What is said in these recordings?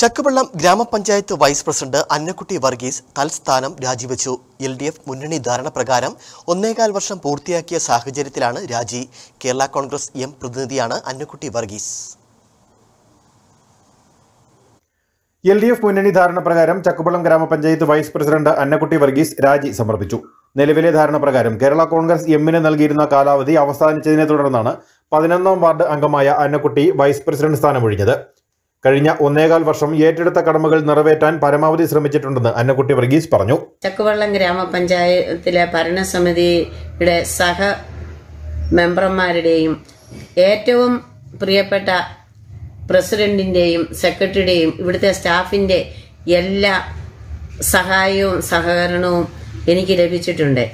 ചക്കവള്ളം ഗ്രാമപഞ്ചായത്ത് vice president Annakutty Varghese തൽസ്ഥാനം രാജിവെച്ചു എൽ ഡി എഫ് മുന്നണി ധാരണ പ്രകാരം ഒന്നേകാൽ വർഷം പൂർത്തിയാക്കിയ സാഹചര്യത്തിലാണ് രാജി കേരള കോൺഗ്രസ് എം പ്രതിനിധിയാണ് Annakutty Varghese L D F മുന്നണി ധാരണ പ്രകാരം ചക്കുപള്ളം ഗ്രാമപഞ്ചായത്ത് വൈസ് പ്രസിഡന്റ് അന്നക്കുട്ടി വർഗീസ് രാജി സമർപ്പിച്ചു നിലവിലെ ധാരണ പ്രകാരം കേരള കോൺഗ്രസ് എമ്മിന് നൽകിയിരുന്ന കാലാവധി അവസാനിച്ചതിനെ തുടർന്നാണ് പതിനൊന്നാം വാർഡ് അംഗമായ അന്നക്കുട്ടി വൈസ് പ്രസിഡന്റ് സ്ഥാനമൊഴിഞ്ഞത് കഴിഞ്ഞ ഒന്നേകാൽ വർഷം ഏറ്റെടുത്ത കടമകൾ നിറവേറ്റാൻ പരമാവധി ശ്രമിച്ചിട്ടുണ്ടെന്ന് അന്നക്കുട്ടി വർഗീസ് പറഞ്ഞു ചക്കുവള്ളം ഗ്രാമപഞ്ചായത്തിലെ ഭരണസമിതിയുടെ സഹ മെമ്പർമാരുടെയും ഏറ്റവും പ്രിയപ്പെട്ട പ്രസിഡന്റിന്റെയും സെക്രട്ടറിയുടെയും ഇവിടുത്തെ സ്റ്റാഫിന്റെ എല്ലാ സഹായവും സഹകരണവും എനിക്ക് ലഭിച്ചിട്ടുണ്ട്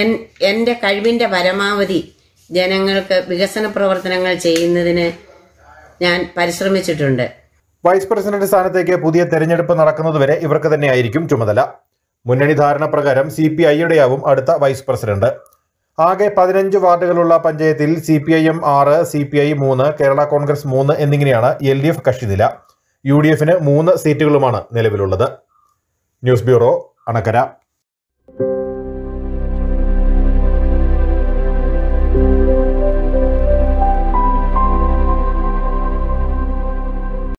എൻ എൻ്റെ കഴിവിൻ്റെ പരമാവധി ജനങ്ങൾക്ക് വികസന പ്രവർത്തനങ്ങൾ ചെയ്യുന്നതിന് ഞാൻ പരിശ്രമിച്ചിട്ടുണ്ട് വൈസ് പ്രസിഡന്റ് സ്ഥാനത്തേക്ക് പുതിയ തെരഞ്ഞെടുപ്പ് നടക്കുന്നതുവരെ ഇവർക്ക് തന്നെയായിരിക്കും ചുമതല മുന്നണി ധാരണ പ്രകാരം സി പി ഐയുടെയാവും അടുത്ത വൈസ് പ്രസിഡന്റ് ആകെ പതിനഞ്ച് വാർഡുകളുള്ള പഞ്ചായത്തിൽ സി പി ഐ എം ആറ് സി പി ഐ മൂന്ന് കേരള കോൺഗ്രസ് മൂന്ന് എന്നിങ്ങനെയാണ് എൽ ഡി എഫ് കക്ഷിനില യു ഡി എഫിന് മൂന്ന് സീറ്റുകളുമാണ് നിലവിലുള്ളത് ന്യൂസ് ബ്യൂറോ അണക്കര